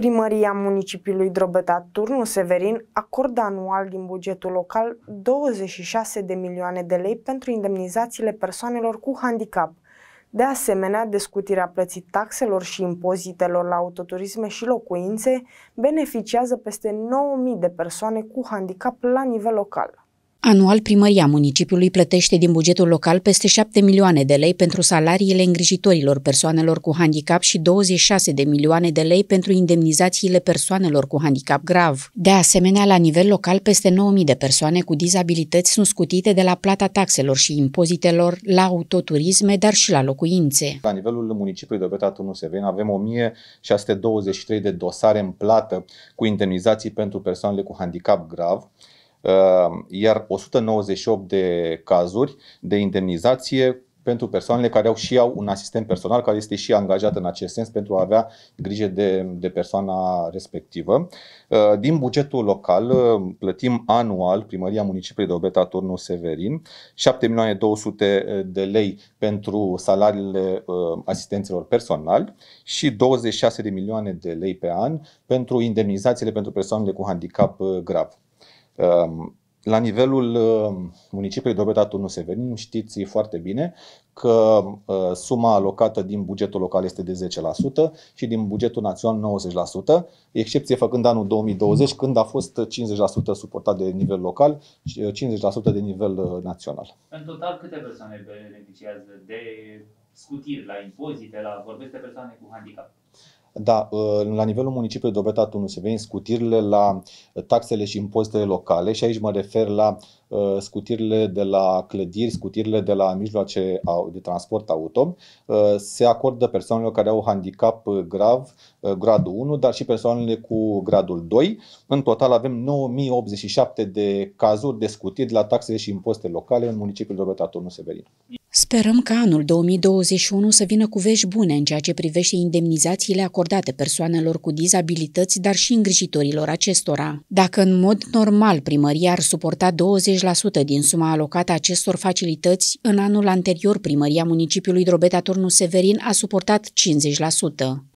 Primăria municipiului Drobeta Turnu Severin acordă anual din bugetul local 26 de milioane de lei pentru indemnizațiile persoanelor cu handicap. De asemenea, descutirea plății taxelor și impozitelor la autoturisme și locuințe beneficiază peste 9.000 de persoane cu handicap la nivel local. Anual, primăria municipiului plătește din bugetul local peste 7 milioane de lei pentru salariile îngrijitorilor persoanelor cu handicap și 26 de milioane de lei pentru indemnizațiile persoanelor cu handicap grav. De asemenea, la nivel local, peste 9.000 de persoane cu dizabilități sunt scutite de la plata taxelor și impozitelor la autoturisme, dar și la locuințe. La nivelul municipiului Dobreta Turnul Seven avem 1623 de dosare în plată cu indemnizații pentru persoanele cu handicap grav Ehm, iar 198 de cazuri de indemnizație pentru persoanele care au și au un asistent personal care este și angajat în acest sens pentru a avea grijă de, de persoana respectivă. Ehm, din bugetul local ehm, plătim anual Primăria Municipiului Dobreta Turnul Severin 7.200.000 de lei pentru salariile asistenților personali și 26 de milioane de lei pe an pentru indemnizațiile pentru persoanele cu handicap grav. Ehm, la nivelul ehm, municipiului Drobeta Turnu Severin știți foarte bine că ehm, suma alocată din bugetul local este de 10% și din bugetul național 90%, excepție făcând anul 2020 mm. când a fost 50% suportat de nivel local și 50% eh, de nivel eh, național. În total câte persoane beneficiază de scutiri la impozite, la vorbesc de persoane cu handicap? Da, ă, la nivelul municipiului Dobreta Tunu se vin scutirile la taxele și impozitele locale și aici mă refer la ă, scutirile de la clădiri, scutirile de la mijloace de transport auto. Ă, se acordă persoanelor care au handicap grav, gradul 1, dar și persoanele cu gradul 2. În total avem 9087 de cazuri de scutiri la taxele și impozite locale în municipiul Dobreta Tunu Severin. Sperăm ca anul 2021 să vină cu vești bune în ceea ce privește indemnizațiile acordate persoanelor cu dizabilități, dar și îngrijitorilor acestora. Dacă în mod normal primăria ar suporta 20% din suma alocată acestor facilități, în anul anterior primăria municipiului Drobeta Turnu Severin a suportat 50%.